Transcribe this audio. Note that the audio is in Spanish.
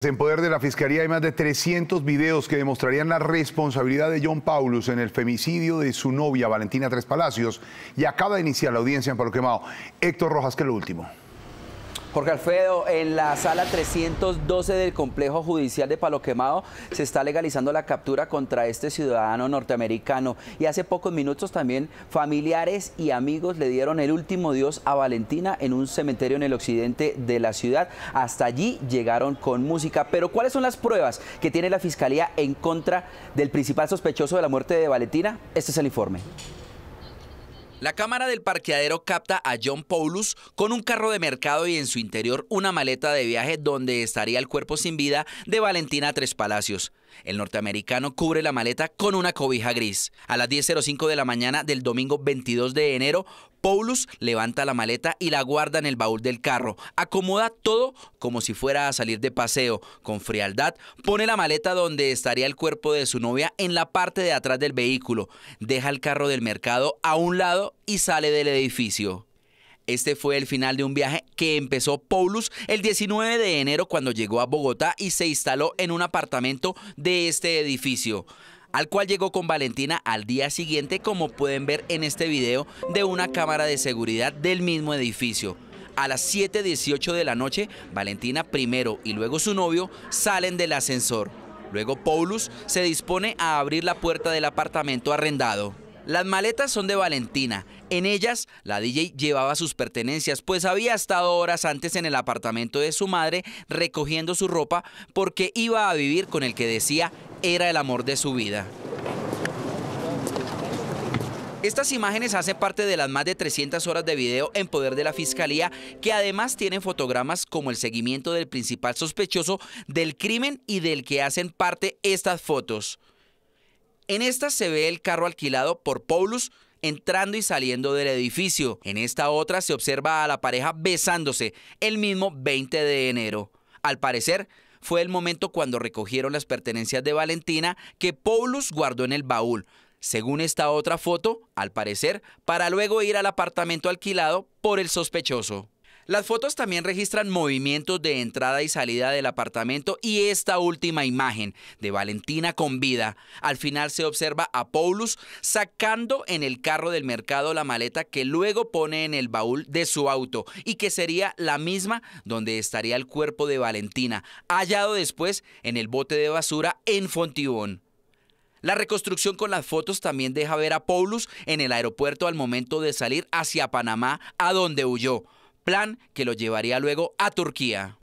En poder de la Fiscalía hay más de 300 videos que demostrarían la responsabilidad de John Paulus en el femicidio de su novia Valentina Tres Palacios y acaba de iniciar la audiencia en Palo Quemado. Héctor Rojas, que es lo último. Jorge Alfredo, en la sala 312 del complejo judicial de Palo Quemado se está legalizando la captura contra este ciudadano norteamericano y hace pocos minutos también familiares y amigos le dieron el último dios a Valentina en un cementerio en el occidente de la ciudad. Hasta allí llegaron con música, pero ¿cuáles son las pruebas que tiene la fiscalía en contra del principal sospechoso de la muerte de Valentina? Este es el informe. La cámara del parqueadero capta a John Paulus con un carro de mercado y en su interior una maleta de viaje donde estaría el cuerpo sin vida de Valentina Tres Palacios. El norteamericano cubre la maleta con una cobija gris. A las 10.05 de la mañana del domingo 22 de enero, Paulus levanta la maleta y la guarda en el baúl del carro. Acomoda todo como si fuera a salir de paseo. Con frialdad, pone la maleta donde estaría el cuerpo de su novia en la parte de atrás del vehículo. Deja el carro del mercado a un lado y sale del edificio. Este fue el final de un viaje que empezó Paulus el 19 de enero cuando llegó a Bogotá y se instaló en un apartamento de este edificio al cual llegó con Valentina al día siguiente, como pueden ver en este video de una cámara de seguridad del mismo edificio. A las 7.18 de la noche, Valentina primero y luego su novio salen del ascensor. Luego Paulus se dispone a abrir la puerta del apartamento arrendado. Las maletas son de Valentina. En ellas, la DJ llevaba sus pertenencias, pues había estado horas antes en el apartamento de su madre recogiendo su ropa porque iba a vivir con el que decía era el amor de su vida. Estas imágenes hacen parte de las más de 300 horas de video en poder de la Fiscalía, que además tienen fotogramas como el seguimiento del principal sospechoso del crimen y del que hacen parte estas fotos. En estas se ve el carro alquilado por Paulus entrando y saliendo del edificio. En esta otra se observa a la pareja besándose el mismo 20 de enero. Al parecer, fue el momento cuando recogieron las pertenencias de Valentina que Paulus guardó en el baúl. Según esta otra foto, al parecer, para luego ir al apartamento alquilado por el sospechoso. Las fotos también registran movimientos de entrada y salida del apartamento y esta última imagen de Valentina con vida. Al final se observa a Paulus sacando en el carro del mercado la maleta que luego pone en el baúl de su auto y que sería la misma donde estaría el cuerpo de Valentina, hallado después en el bote de basura en Fontibón. La reconstrucción con las fotos también deja ver a Paulus en el aeropuerto al momento de salir hacia Panamá, a donde huyó plan que lo llevaría luego a Turquía.